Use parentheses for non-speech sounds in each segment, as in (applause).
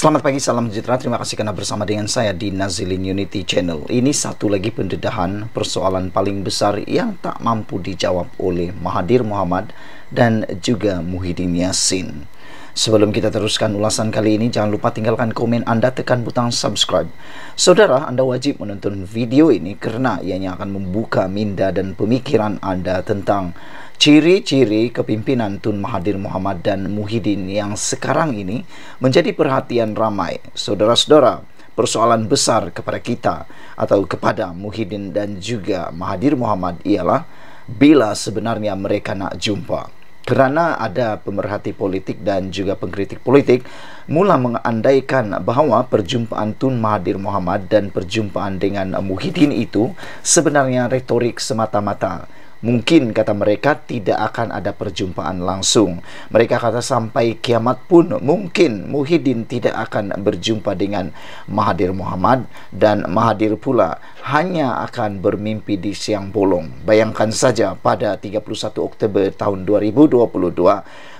Selamat pagi, salam sejahtera. Terima kasih kerana bersama dengan saya di Nazilin Unity Channel. Ini satu lagi pendedahan persoalan paling besar yang tak mampu dijawab oleh Mahathir Muhammad dan juga Muhyiddin Yassin. Sebelum kita teruskan ulasan kali ini, jangan lupa tinggalkan komen anda, tekan butang subscribe. Saudara, anda wajib menonton video ini kerana ianya akan membuka minda dan pemikiran anda tentang ciri-ciri kepimpinan Tun Mahathir Muhammad dan Muhyiddin yang sekarang ini menjadi perhatian ramai. Saudara-saudara, persoalan besar kepada kita atau kepada Muhyiddin dan juga Mahathir Muhammad ialah bila sebenarnya mereka nak jumpa. Kerana ada pemerhati politik dan juga pengkritik politik mula mengandaikan bahawa perjumpaan Tun Mahathir Muhammad dan perjumpaan dengan Muhyiddin itu sebenarnya retorik semata-mata mungkin kata mereka tidak akan ada perjumpaan langsung. Mereka kata sampai kiamat pun mungkin Muhyiddin tidak akan berjumpa dengan Mahathir Muhammad dan Mahathir pula hanya akan bermimpi di siang bolong. Bayangkan saja pada 31 Oktober tahun 2022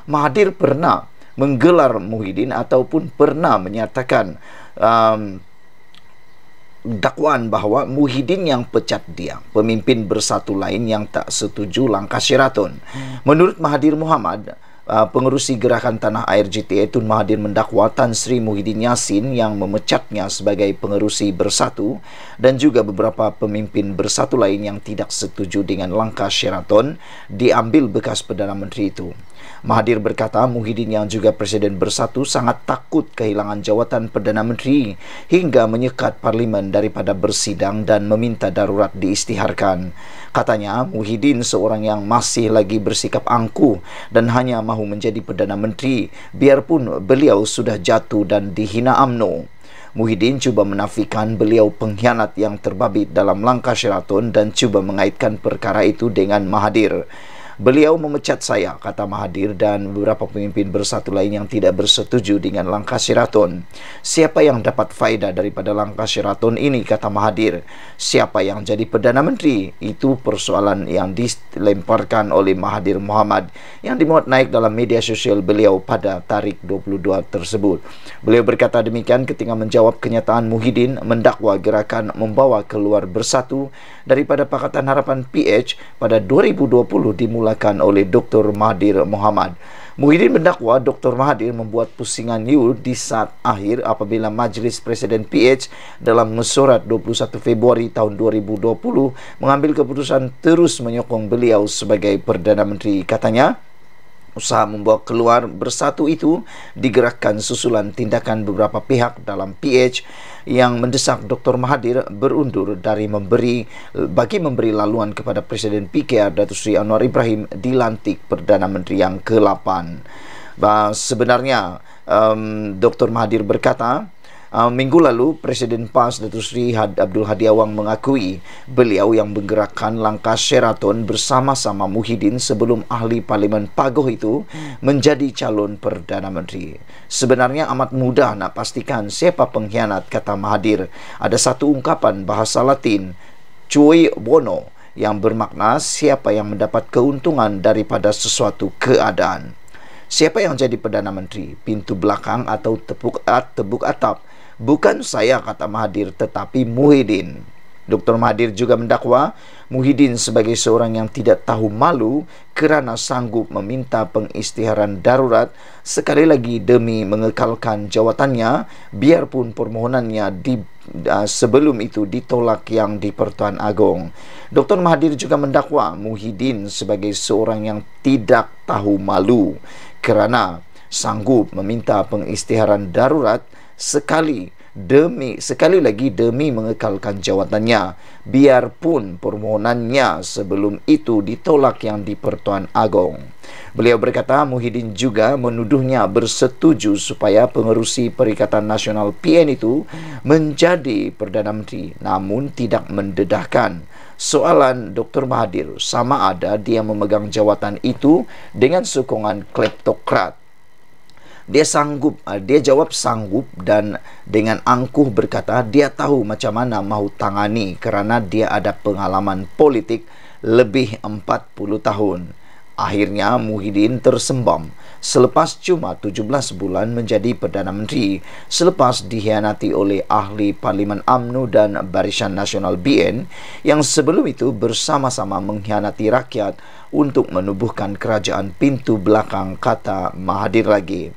Mahathir pernah menggelar Muhyiddin ataupun pernah menyatakan um, dakwaan bahawa Muhyiddin yang pecat dia pemimpin bersatu lain yang tak setuju langkah Sheraton menurut Mahathir Muhammad uh, pengerusi gerakan tanah air GTA Tun Mahathir mendakwa Tan Sri Muhyiddin Yassin yang memecatnya sebagai pengerusi bersatu dan juga beberapa pemimpin bersatu lain yang tidak setuju dengan langkah Sheraton diambil bekas Perdana Menteri itu Mahathir berkata Muhyiddin yang juga Presiden Bersatu sangat takut kehilangan jawatan Perdana Menteri hingga menyekat Parlimen daripada bersidang dan meminta darurat diistiharkan. Katanya Muhyiddin seorang yang masih lagi bersikap angkuh dan hanya mahu menjadi Perdana Menteri biarpun beliau sudah jatuh dan dihina AMNO. Muhyiddin cuba menafikan beliau pengkhianat yang terbabit dalam langkah Sheraton dan cuba mengaitkan perkara itu dengan Mahathir. Beliau memecat saya, kata Mahathir dan beberapa pemimpin bersatu lain yang tidak bersetuju dengan langkah Siraton. Siapa yang dapat faedah daripada langkah Siraton ini, kata Mahathir? Siapa yang jadi Perdana Menteri? Itu persoalan yang dilemparkan oleh Mahathir Muhammad yang dimuat naik dalam media sosial beliau pada tarikh 22 tersebut. Beliau berkata demikian ketika menjawab kenyataan Muhyiddin mendakwa gerakan membawa keluar bersatu daripada Pakatan Harapan PH pada 2020 dimulakan oleh Dr. Mahathir Mohamad. Muhyiddin mendakwa Dr. Mahathir membuat pusingan new di saat akhir apabila Majlis Presiden PH dalam mesurat 21 Februari tahun 2020 mengambil keputusan terus menyokong beliau sebagai Perdana Menteri. Katanya, usaha membawa keluar bersatu itu digerakkan susulan tindakan beberapa pihak dalam PH yang mendesak Dr. Mahathir berundur dari memberi bagi memberi laluan kepada Presiden PKR Datuk Seri Anwar Ibrahim dilantik Perdana Menteri yang ke-8. Bah, sebenarnya um, Dr. Mahathir berkata Uh, minggu lalu Presiden PAS Datuk Sri Had Abdul Hadi Awang mengakui beliau yang menggerakkan langkah Sheraton bersama-sama Muhyiddin sebelum ahli parlimen Pagoh itu menjadi calon Perdana Menteri. Sebenarnya amat mudah nak pastikan siapa pengkhianat kata Mahadir. Ada satu ungkapan bahasa Latin, cui bono yang bermakna siapa yang mendapat keuntungan daripada sesuatu keadaan. Siapa yang jadi Perdana Menteri? Pintu belakang atau tepuk at ah, tebuk atap? Bukan saya kata Mahadir tetapi Muhyiddin. Dr. Mahadir juga mendakwa Muhyiddin sebagai seorang yang tidak tahu malu kerana sanggup meminta pengistiharan darurat sekali lagi demi mengekalkan jawatannya biarpun permohonannya di, uh, sebelum itu ditolak yang di Pertuan Agong. Dr. Mahadir juga mendakwa Muhyiddin sebagai seorang yang tidak tahu malu kerana sanggup meminta pengistiharan darurat sekali demi sekali lagi demi mengekalkan jawatannya biarpun permohonannya sebelum itu ditolak yang di Pertuan Agong. Beliau berkata Muhyiddin juga menuduhnya bersetuju supaya pengerusi Perikatan Nasional PN itu menjadi Perdana Menteri namun tidak mendedahkan. Soalan Dr. Mahathir sama ada dia memegang jawatan itu dengan sokongan kleptokrat dia sanggup ah, dia jawab sanggup dan dengan angkuh berkata dia tahu macam mana mahu tangani kerana dia ada pengalaman politik lebih 40 tahun akhirnya Muhyiddin tersembam selepas cuma 17 bulan menjadi perdana menteri selepas dikhianati oleh ahli parlimen AMNO dan Barisan Nasional BN yang sebelum itu bersama-sama mengkhianati rakyat untuk menubuhkan kerajaan pintu belakang kata Mahathir lagi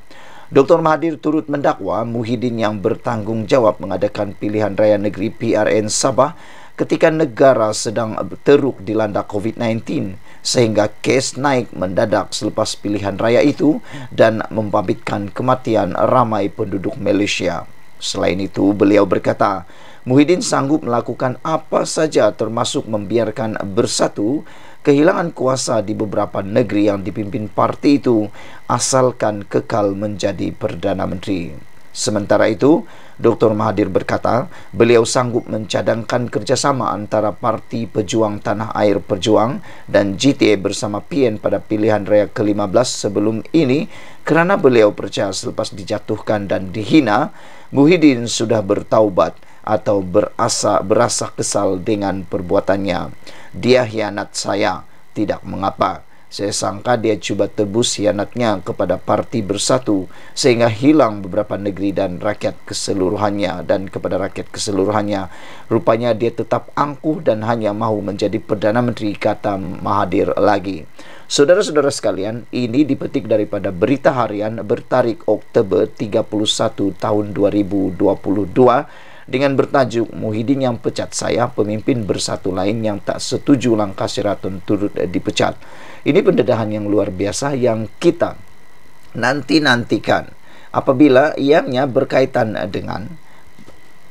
Dr. Mahathir turut mendakwa Muhyiddin yang bertanggungjawab mengadakan pilihan raya negeri PRN Sabah ketika negara sedang teruk dilanda COVID-19 sehingga kes naik mendadak selepas pilihan raya itu dan membabitkan kematian ramai penduduk Malaysia. Selain itu, beliau berkata, Muhyiddin sanggup melakukan apa saja termasuk membiarkan bersatu kehilangan kuasa di beberapa negeri yang dipimpin parti itu asalkan kekal menjadi Perdana Menteri. Sementara itu, Dr. Mahathir berkata beliau sanggup mencadangkan kerjasama antara Parti Pejuang Tanah Air Perjuang dan GTA bersama PN pada pilihan raya ke-15 sebelum ini kerana beliau percaya selepas dijatuhkan dan dihina, Muhyiddin sudah bertaubat atau berasa berasa kesal dengan perbuatannya. Dia hianat saya, tidak mengapa. Saya sangka dia cuba tebus hianatnya kepada parti bersatu sehingga hilang beberapa negeri dan rakyat keseluruhannya dan kepada rakyat keseluruhannya. Rupanya dia tetap angkuh dan hanya mahu menjadi Perdana Menteri kata Mahathir lagi. Saudara-saudara sekalian, ini dipetik daripada berita harian bertarik Oktober 31 tahun 2022 dengan bertajuk Muhyiddin yang pecat saya, pemimpin bersatu lain yang tak setuju langkah Sheraton turut dipecat. Ini pendedahan yang luar biasa yang kita nanti-nantikan apabila iamnya berkaitan dengan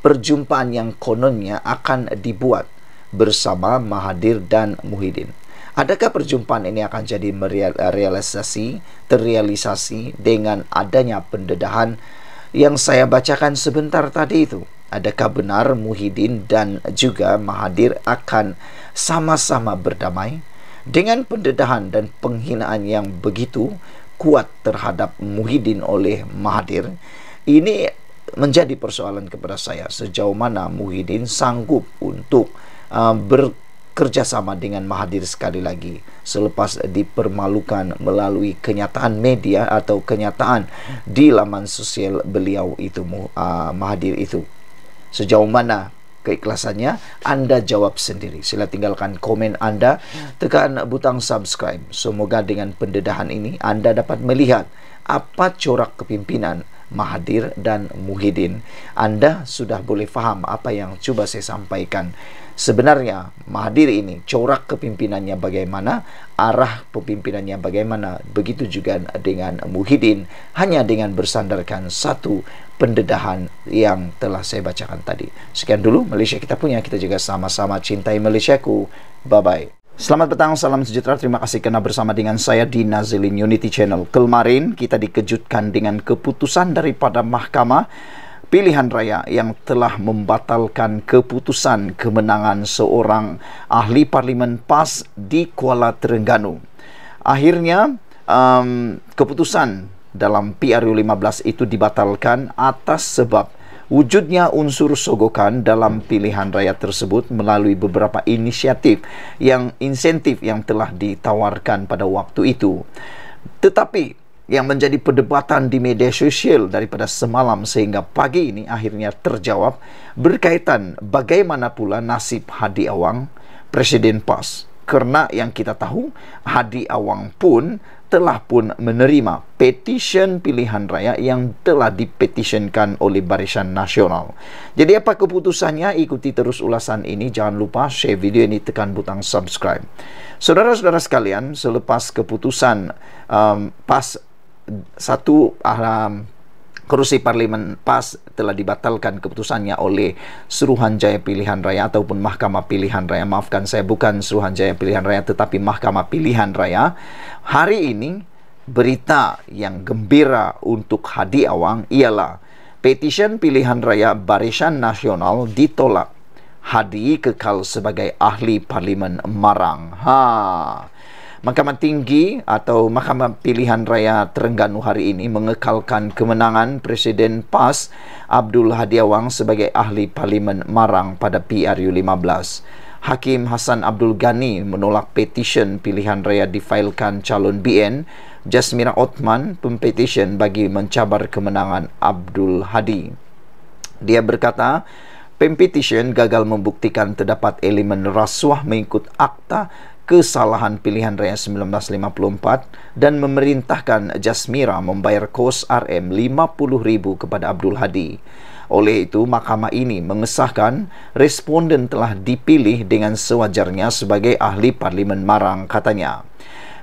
perjumpaan yang kononnya akan dibuat bersama Mahathir dan Muhyiddin. Adakah perjumpaan ini akan jadi realisasi, terrealisasi dengan adanya pendedahan yang saya bacakan sebentar tadi itu? adakah benar Muhyiddin dan juga Mahathir akan sama-sama berdamai dengan pendedahan dan penghinaan yang begitu kuat terhadap Muhyiddin oleh Mahathir ini menjadi persoalan kepada saya sejauh mana Muhyiddin sanggup untuk uh, bekerjasama dengan Mahathir sekali lagi selepas dipermalukan melalui kenyataan media atau kenyataan di laman sosial beliau itu uh, Mahathir itu sejauh mana keikhlasannya anda jawab sendiri sila tinggalkan komen anda tekan butang subscribe semoga dengan pendedahan ini anda dapat melihat apa corak kepimpinan Mahathir dan Muhyiddin anda sudah boleh faham apa yang cuba saya sampaikan sebenarnya Mahathir ini corak kepimpinannya bagaimana arah kepimpinannya bagaimana begitu juga dengan Muhyiddin hanya dengan bersandarkan satu pendedahan yang telah saya bacakan tadi sekian dulu Malaysia kita punya kita juga sama-sama cintai Malaysia ku bye bye Selamat petang, salam sejahtera. Terima kasih kena bersama dengan saya di Nazilin Unity Channel. Kemarin kita dikejutkan dengan keputusan daripada mahkamah pilihan raya yang telah membatalkan keputusan kemenangan seorang ahli parlimen PAS di Kuala Terengganu. Akhirnya, um, keputusan dalam PRU15 itu dibatalkan atas sebab wujudnya unsur sogokan dalam pilihan raya tersebut melalui beberapa inisiatif yang insentif yang telah ditawarkan pada waktu itu. Tetapi yang menjadi perdebatan di media sosial daripada semalam sehingga pagi ini akhirnya terjawab berkaitan bagaimana pula nasib Hadi Awang Presiden PAS kerana yang kita tahu Hadi Awang pun telah pun menerima petisyen pilihan raya yang telah dipetisyenkan oleh Barisan Nasional. Jadi apa keputusannya? Ikuti terus ulasan ini. Jangan lupa share video ini, tekan butang subscribe. Saudara-saudara sekalian, selepas keputusan um, PAS satu um, kerusi parlimen PAS telah dibatalkan keputusannya oleh Suruhanjaya Pilihan Raya ataupun Mahkamah Pilihan Raya. Maafkan saya bukan Suruhanjaya Pilihan Raya tetapi Mahkamah Pilihan Raya. Hari ini berita yang gembira untuk Hadi Awang ialah petisyen pilihan raya Barisan Nasional ditolak. Hadi kekal sebagai ahli parlimen Marang. Ha. Mahkamah Tinggi atau Mahkamah Pilihan Raya Terengganu hari ini mengekalkan kemenangan Presiden PAS Abdul Hadi Awang sebagai ahli parlimen Marang pada PRU 15. Hakim Hassan Abdul Ghani menolak petisyen pilihan raya difailkan calon BN Jasmina Othman pempetisyen bagi mencabar kemenangan Abdul Hadi. Dia berkata, pempetisyen gagal membuktikan terdapat elemen rasuah mengikut akta kesalahan pilihan raya 1954 dan memerintahkan Jasmira membayar kos RM50,000 kepada Abdul Hadi. Oleh itu, mahkamah ini mengesahkan responden telah dipilih dengan sewajarnya sebagai ahli Parlimen Marang, katanya.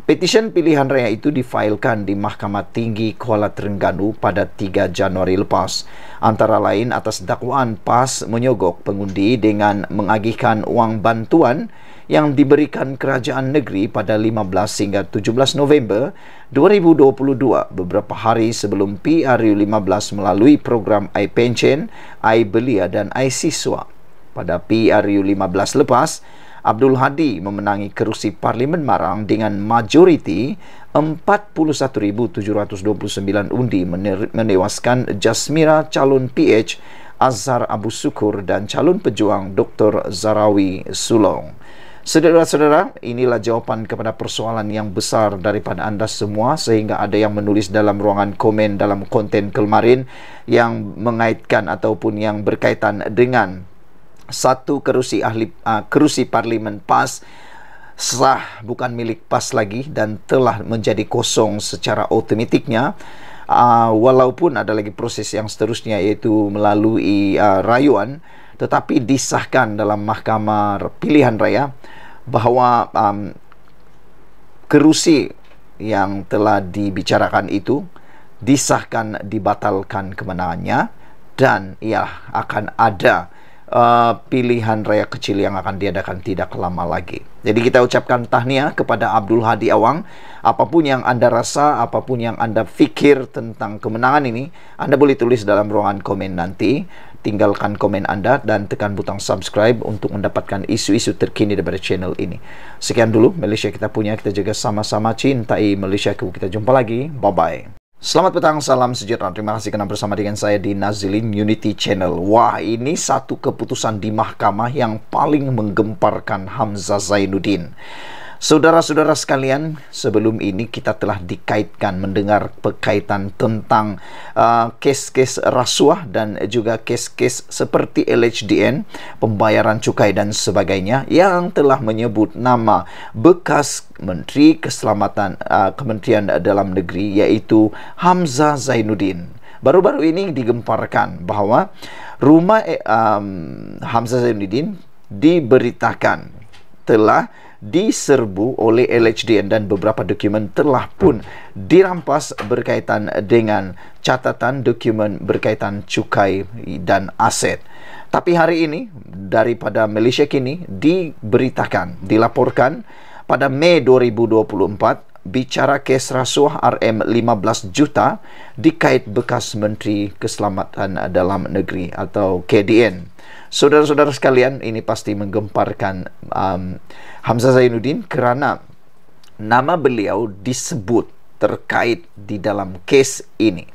Petisyen pilihan raya itu difailkan di Mahkamah Tinggi Kuala Terengganu pada 3 Januari lepas. Antara lain atas dakwaan PAS menyogok pengundi dengan mengagihkan wang bantuan yang diberikan kerajaan negeri pada 15 hingga 17 November 2022 beberapa hari sebelum PRU15 melalui program I Pension, I Belia dan I Siswa. Pada PRU15 lepas, Abdul Hadi memenangi kerusi Parlimen Marang dengan majoriti 41,729 undi menewaskan Jasmira calon PH Azhar Abu Sukur dan calon pejuang Dr. Zarawi Sulong. Saudara-saudara, inilah jawapan kepada persoalan yang besar daripada anda semua sehingga ada yang menulis dalam ruangan komen dalam konten kemarin yang mengaitkan ataupun yang berkaitan dengan satu kerusi ahli uh, kerusi parlimen PAS sah bukan milik PAS lagi dan telah menjadi kosong secara otomatiknya uh, ah, walaupun ada lagi proses yang seterusnya iaitu melalui uh, rayuan tetapi disahkan dalam mahkamah pilihan raya bahawa um, kerusi yang telah dibicarakan itu disahkan dibatalkan kemenangannya dan ia akan ada Uh, pilihan raya kecil yang akan diadakan tidak lama lagi. Jadi kita ucapkan tahniah kepada Abdul Hadi Awang. Apapun yang anda rasa, apapun yang anda fikir tentang kemenangan ini, anda boleh tulis dalam ruangan komen nanti tinggalkan komen anda dan tekan butang subscribe untuk mendapatkan isu-isu terkini daripada channel ini. Sekian dulu Malaysia kita punya, kita jaga sama-sama cintai Malaysia. Kita jumpa lagi. Bye-bye. Selamat petang, salam sejahtera. Terima kasih kerana bersama dengan saya di Nazilin Unity Channel. Wah, ini satu keputusan di mahkamah yang paling menggemparkan Hamzah Zainuddin. Saudara-saudara sekalian, sebelum ini kita telah dikaitkan mendengar perkaitan tentang uh, kes-kes rasuah dan juga kes-kes seperti LHDN, pembayaran cukai dan sebagainya yang telah menyebut nama bekas Menteri Keselamatan uh, Kementerian Dalam Negeri iaitu Hamza Zainuddin. Baru-baru ini digemparkan bahawa rumah eh, um, Hamzah Zainuddin diberitakan telah diserbu oleh LHDN dan beberapa dokumen telah pun dirampas berkaitan dengan catatan dokumen berkaitan cukai dan aset. Tapi hari ini daripada Malaysia kini diberitakan, dilaporkan pada Mei 2024 bicara kes rasuah RM15 juta dikait bekas Menteri Keselamatan Dalam Negeri atau KDN. Saudara-saudara sekalian, ini pasti menggemparkan um, Hamzah Zainuddin kerana nama beliau disebut terkait di dalam kes ini.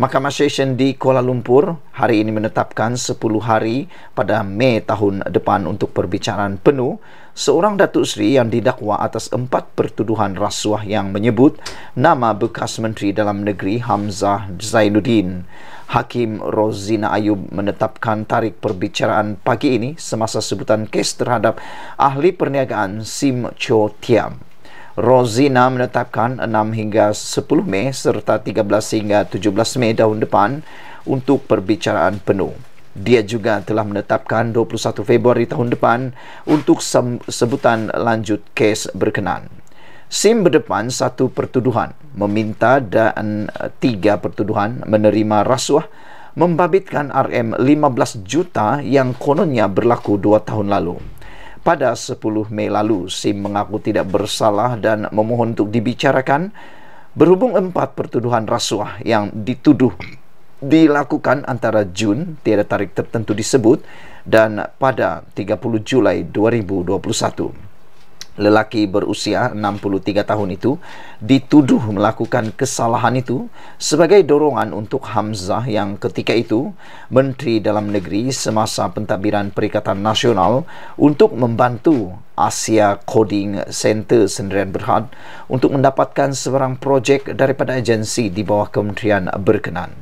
Mahkamah Session di Kuala Lumpur hari ini menetapkan 10 hari pada Mei tahun depan untuk perbicaraan penuh seorang Datuk Seri yang didakwa atas empat pertuduhan rasuah yang menyebut nama bekas Menteri Dalam Negeri Hamzah Zainuddin. Hakim Rozina Ayub menetapkan tarik perbicaraan pagi ini semasa sebutan kes terhadap ahli perniagaan Sim Cho Tiam. Rozina menetapkan 6 hingga 10 Mei serta 13 hingga 17 Mei tahun depan untuk perbicaraan penuh. Dia juga telah menetapkan 21 Februari tahun depan untuk sebutan lanjut kes berkenan. SIM berdepan satu pertuduhan meminta dan eh, tiga pertuduhan menerima rasuah membabitkan RM15 juta yang kononnya berlaku dua tahun lalu. Pada 10 Mei lalu, SIM mengaku tidak bersalah dan memohon untuk dibicarakan berhubung empat pertuduhan rasuah yang dituduh dilakukan antara Jun, tiada tarik tertentu disebut, dan pada 30 Julai 2021 lelaki berusia 63 tahun itu dituduh melakukan kesalahan itu sebagai dorongan untuk Hamzah yang ketika itu menteri dalam negeri semasa pentadbiran Perikatan Nasional untuk membantu Asia Coding Center Sendirian Berhad untuk mendapatkan sebarang projek daripada agensi di bawah kementerian berkenan.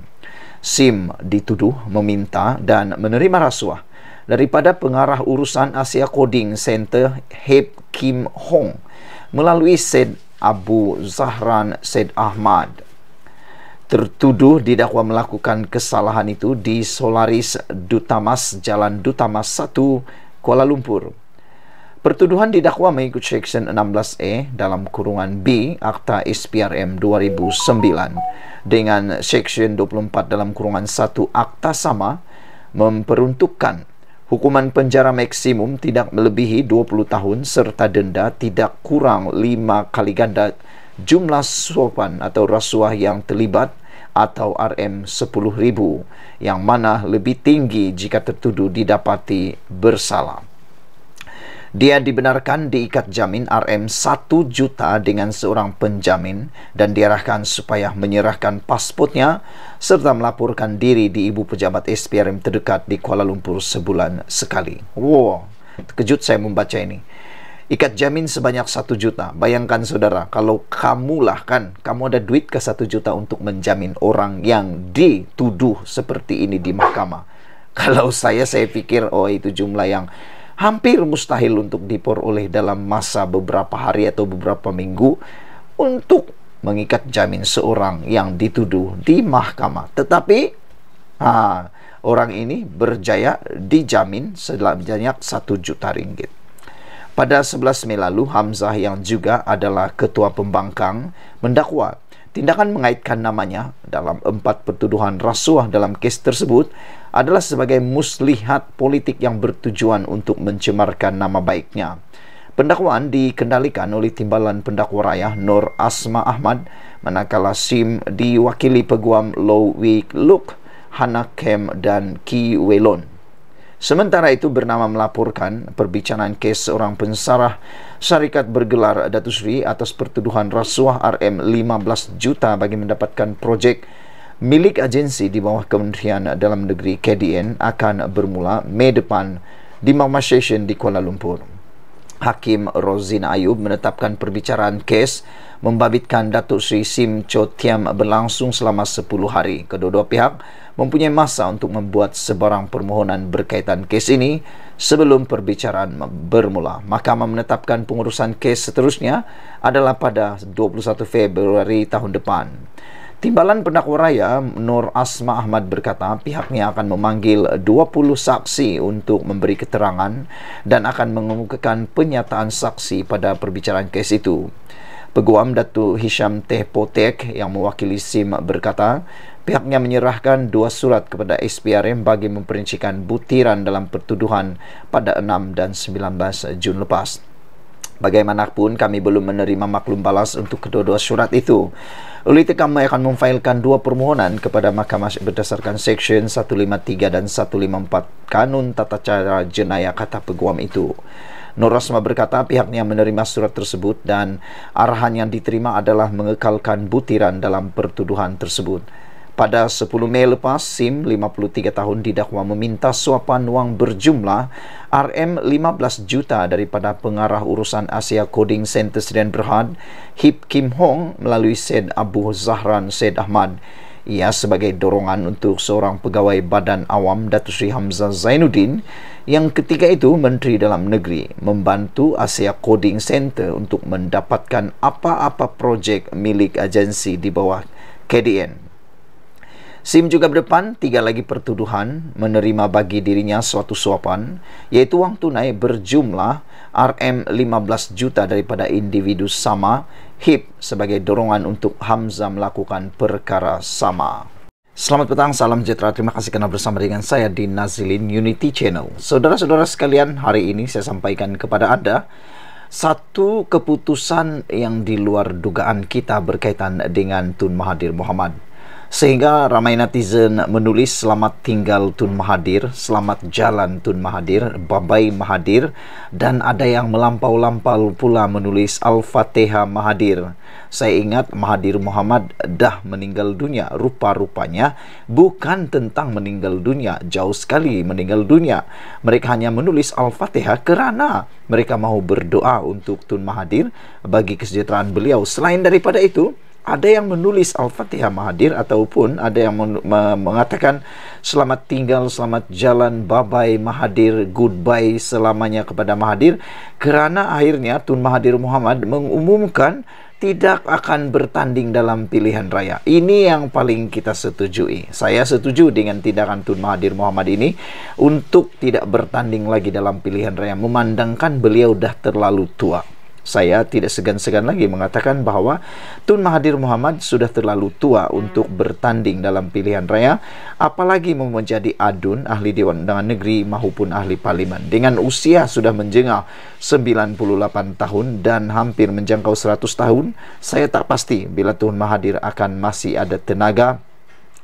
Sim dituduh meminta dan menerima rasuah daripada pengarah urusan Asia Coding Center Heb Kim Hong melalui Said Abu Zahran Said Ahmad tertuduh didakwa melakukan kesalahan itu di Solaris Dutamas Jalan Dutamas 1 Kuala Lumpur. Pertuduhan didakwa mengikut Seksyen 16A e dalam kurungan B Akta SPRM 2009 dengan Seksyen 24 dalam kurungan 1 Akta Sama memperuntukkan hukuman penjara maksimum tidak melebihi 20 tahun serta denda tidak kurang 5 kali ganda jumlah suapan atau rasuah yang terlibat atau RM10,000 yang mana lebih tinggi jika tertuduh didapati bersalah. Dia dibenarkan diikat jamin RM 1 juta dengan seorang penjamin dan diarahkan supaya menyerahkan pasportnya serta melaporkan diri di ibu pejabat SPRM terdekat di Kuala Lumpur sebulan sekali. Wow, terkejut saya membaca ini. Ikat jamin sebanyak satu juta. Bayangkan saudara, kalau kamulah kan, kamu ada duit ke satu juta untuk menjamin orang yang dituduh seperti ini di mahkamah. Kalau saya, saya pikir, oh itu jumlah yang hampir mustahil untuk diperoleh dalam masa beberapa hari atau beberapa minggu untuk mengikat jamin seorang yang dituduh di mahkamah. Tetapi ha, orang ini berjaya dijamin sebanyak satu juta ringgit. Pada 11 Mei lalu, Hamzah yang juga adalah ketua pembangkang mendakwa tindakan mengaitkan namanya dalam empat pertuduhan rasuah dalam kes tersebut adalah sebagai muslihat politik yang bertujuan untuk mencemarkan nama baiknya. Pendakwaan dikendalikan oleh timbalan pendakwa raya Nur Asma Ahmad manakala SIM diwakili peguam Low Week Look, Hana Kem dan Ki Welon. Sementara itu bernama melaporkan perbincangan kes seorang pensarah syarikat bergelar Datu Sri atas pertuduhan rasuah RM15 juta bagi mendapatkan projek milik agensi di bawah Kementerian Dalam Negeri KDN akan bermula Mei depan di Mama Station di Kuala Lumpur. Hakim Rozin Ayub menetapkan perbicaraan kes membabitkan Datuk Sri Sim Cho Tiam berlangsung selama 10 hari. Kedua-dua pihak mempunyai masa untuk membuat sebarang permohonan berkaitan kes ini sebelum perbicaraan bermula. Mahkamah menetapkan pengurusan kes seterusnya adalah pada 21 Februari tahun depan. Timbalan pendakwa raya Nur Asma Ahmad berkata pihaknya akan memanggil 20 saksi untuk memberi keterangan dan akan mengemukakan penyataan saksi pada perbicaraan kes itu. Peguam Datu Hisham Teh Potek yang mewakili SIM berkata, pihaknya menyerahkan dua surat kepada SPRM bagi memperincikan butiran dalam pertuduhan pada 6 dan 19 Jun lepas. Bagaimanapun, kami belum menerima maklum balas untuk kedua-dua surat itu. Oleh itu, kami akan memfailkan dua permohonan kepada Mahkamah berdasarkan Seksyen 153 dan 154 Kanun Tata Cara Jenayah kata peguam itu. Nur Rasma berkata pihaknya menerima surat tersebut dan arahan yang diterima adalah mengekalkan butiran dalam pertuduhan tersebut. Pada 10 Mei lepas, SIM 53 tahun didakwa meminta suapan wang berjumlah RM15 juta daripada pengarah urusan Asia Coding Center Sdn Berhad, Hip Kim Hong melalui Said Abu Zahran Said Ahmad. Ia sebagai dorongan untuk seorang pegawai badan awam Datuk Sri Hamzah Zainuddin yang ketika itu Menteri Dalam Negeri membantu Asia Coding Center untuk mendapatkan apa-apa projek milik agensi di bawah KDN. SIM juga berdepan tiga lagi pertuduhan menerima bagi dirinya suatu suapan iaitu wang tunai berjumlah RM15 juta daripada individu sama HIP sebagai dorongan untuk Hamzah melakukan perkara sama. Selamat petang, salam sejahtera. Terima kasih kerana bersama dengan saya di Nazilin Unity Channel. Saudara-saudara sekalian, hari ini saya sampaikan kepada anda satu keputusan yang di luar dugaan kita berkaitan dengan Tun Mahathir Muhammad sehingga ramai netizen menulis selamat tinggal Tun Mahathir, selamat jalan Tun Mahathir, babai Mahathir dan ada yang melampau-lampau pula menulis Al-Fatihah Mahathir. Saya ingat Mahathir Muhammad dah meninggal dunia rupa-rupanya bukan tentang meninggal dunia, jauh sekali meninggal dunia. Mereka hanya menulis Al-Fatihah kerana mereka mahu berdoa untuk Tun Mahathir bagi kesejahteraan beliau. Selain daripada itu, ada yang menulis Al-Fatihah Mahadir ataupun ada yang mengatakan selamat tinggal, selamat jalan, bye-bye Mahadir, goodbye selamanya kepada Mahadir kerana akhirnya Tun Mahadir Muhammad mengumumkan tidak akan bertanding dalam pilihan raya. Ini yang paling kita setujui. Saya setuju dengan tindakan Tun Mahathir Muhammad ini untuk tidak bertanding lagi dalam pilihan raya memandangkan beliau dah terlalu tua saya tidak segan-segan lagi mengatakan bahwa Tun Mahathir Muhammad sudah terlalu tua untuk bertanding dalam pilihan raya apalagi menjadi adun ahli Dewan Undangan Negeri maupun ahli Parlimen dengan usia sudah menjengah 98 tahun dan hampir menjangkau 100 tahun saya tak pasti bila Tun Mahathir akan masih ada tenaga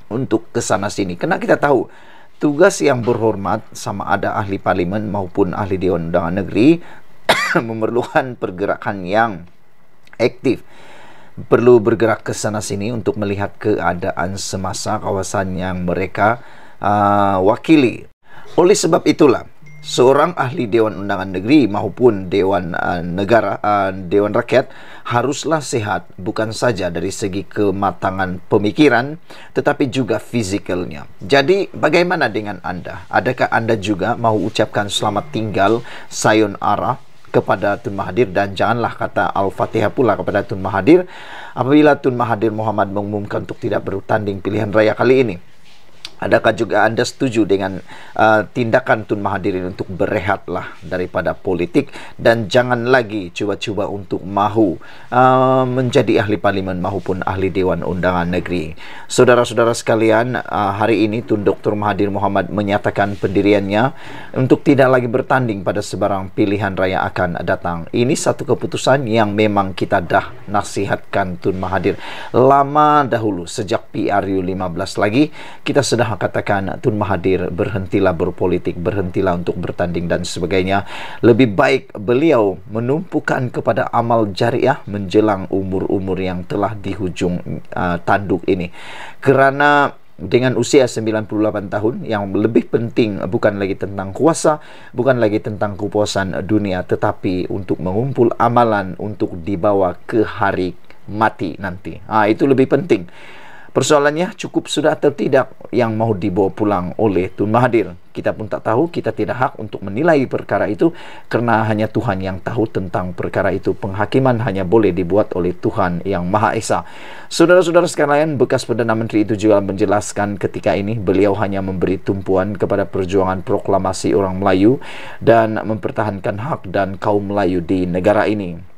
untuk kesana sini kena kita tahu Tugas yang berhormat sama ada ahli parlimen maupun ahli Dewan Undangan Negeri (coughs) memerlukan pergerakan yang aktif perlu bergerak ke sana sini untuk melihat keadaan semasa kawasan yang mereka uh, wakili oleh sebab itulah seorang ahli dewan undangan negeri maupun dewan uh, negara uh, dewan rakyat haruslah sehat bukan saja dari segi kematangan pemikiran tetapi juga fizikalnya jadi bagaimana dengan anda adakah anda juga mau ucapkan selamat tinggal sayonara kepada Tun Mahathir dan janganlah kata Al-Fatihah pula kepada Tun Mahathir apabila Tun Mahathir Muhammad mengumumkan untuk tidak bertanding pilihan raya kali ini. Adakah juga anda setuju dengan uh, tindakan Tun Mahathirin untuk berehatlah daripada politik dan jangan lagi cuba-cuba untuk mahu uh, menjadi ahli parlimen maupun ahli Dewan Undangan Negeri. Saudara-saudara sekalian, uh, hari ini Tun Dr. Mahathir Muhammad menyatakan pendiriannya untuk tidak lagi bertanding pada sebarang pilihan raya akan datang. Ini satu keputusan yang memang kita dah nasihatkan Tun Mahathir. Lama dahulu, sejak PRU 15 lagi, kita sudah pernah katakan Tun Mahathir berhentilah berpolitik, berhentilah untuk bertanding dan sebagainya. Lebih baik beliau menumpukan kepada amal jariah menjelang umur-umur yang telah di hujung uh, tanduk ini. Kerana dengan usia 98 tahun yang lebih penting bukan lagi tentang kuasa bukan lagi tentang kepuasan dunia tetapi untuk mengumpul amalan untuk dibawa ke hari mati nanti ha, itu lebih penting Persoalannya cukup sudah atau tidak yang mahu dibawa pulang oleh Tun Mahathir. Kita pun tak tahu, kita tidak hak untuk menilai perkara itu kerana hanya Tuhan yang tahu tentang perkara itu. Penghakiman hanya boleh dibuat oleh Tuhan yang Maha Esa. Saudara-saudara sekalian, bekas Perdana Menteri itu juga menjelaskan ketika ini beliau hanya memberi tumpuan kepada perjuangan proklamasi orang Melayu dan mempertahankan hak dan kaum Melayu di negara ini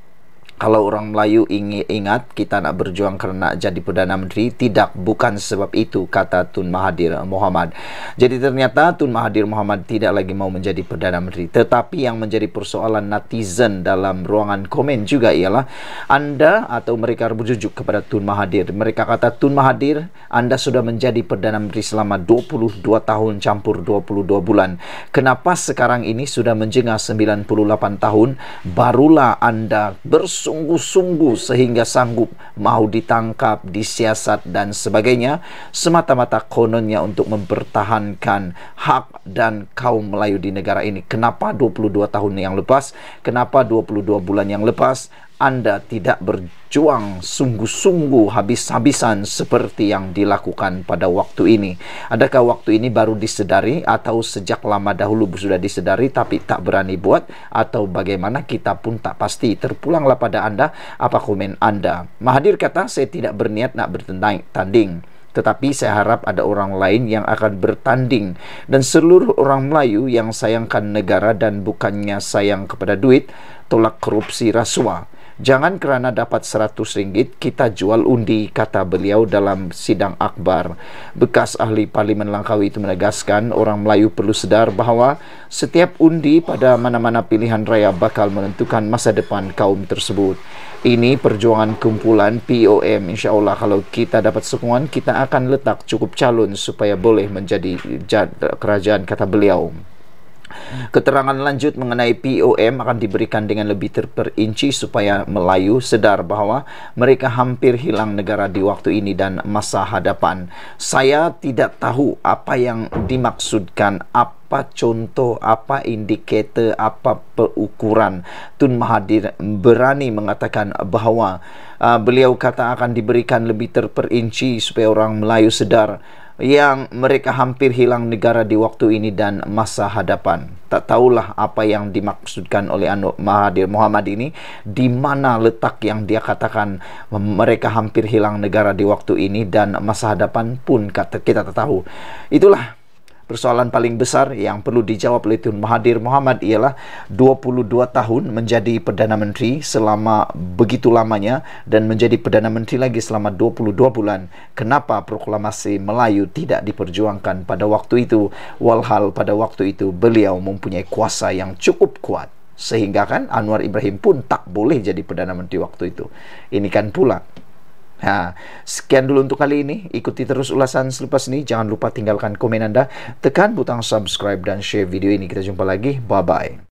kalau orang Melayu ingat kita nak berjuang kerana jadi Perdana Menteri tidak bukan sebab itu kata Tun Mahathir Mohamad jadi ternyata Tun Mahathir Mohamad tidak lagi mau menjadi Perdana Menteri tetapi yang menjadi persoalan netizen dalam ruangan komen juga ialah anda atau mereka berjujuk kepada Tun Mahathir mereka kata Tun Mahathir anda sudah menjadi Perdana Menteri selama 22 tahun campur 22 bulan kenapa sekarang ini sudah menjengah 98 tahun barulah anda bersuara bersungguh-sungguh sehingga sanggup mau ditangkap, disiasat dan sebagainya semata-mata kononnya untuk mempertahankan hak dan kaum Melayu di negara ini. Kenapa 22 tahun yang lepas? Kenapa 22 bulan yang lepas? Anda tidak ber berjuang sungguh-sungguh habis-habisan seperti yang dilakukan pada waktu ini. Adakah waktu ini baru disedari atau sejak lama dahulu sudah disedari tapi tak berani buat atau bagaimana kita pun tak pasti. Terpulanglah pada anda apa komen anda. Mahadir kata saya tidak berniat nak bertentang tanding. Tetapi saya harap ada orang lain yang akan bertanding Dan seluruh orang Melayu yang sayangkan negara dan bukannya sayang kepada duit Tolak korupsi rasuah Jangan kerana dapat seratus ringgit kita jual undi, kata beliau dalam sidang akbar. Bekas ahli Parlimen Langkawi itu menegaskan orang Melayu perlu sedar bahawa setiap undi pada mana-mana pilihan raya bakal menentukan masa depan kaum tersebut. Ini perjuangan kumpulan POM. InsyaAllah kalau kita dapat sokongan kita akan letak cukup calon supaya boleh menjadi kerajaan, kata beliau. Keterangan lanjut mengenai POM akan diberikan dengan lebih terperinci supaya Melayu sedar bahawa mereka hampir hilang negara di waktu ini dan masa hadapan. Saya tidak tahu apa yang dimaksudkan, apa contoh, apa indikator, apa peukuran. Tun Mahathir berani mengatakan bahawa uh, beliau kata akan diberikan lebih terperinci supaya orang Melayu sedar yang mereka hampir hilang negara di waktu ini dan masa hadapan. Tak tahulah apa yang dimaksudkan oleh Anwar Mahathir Muhammad ini di mana letak yang dia katakan mereka hampir hilang negara di waktu ini dan masa hadapan pun kita tak tahu. Itulah persoalan paling besar yang perlu dijawab oleh Tun Mahathir Muhammad ialah 22 tahun menjadi Perdana Menteri selama begitu lamanya dan menjadi Perdana Menteri lagi selama 22 bulan. Kenapa proklamasi Melayu tidak diperjuangkan pada waktu itu? Walhal pada waktu itu beliau mempunyai kuasa yang cukup kuat sehingga kan Anwar Ibrahim pun tak boleh jadi Perdana Menteri waktu itu. Ini kan pula Nah, ha, sekian dulu untuk kali ini. Ikuti terus ulasan selepas ini. Jangan lupa tinggalkan komen Anda. Tekan butang subscribe dan share video ini. Kita jumpa lagi. Bye-bye.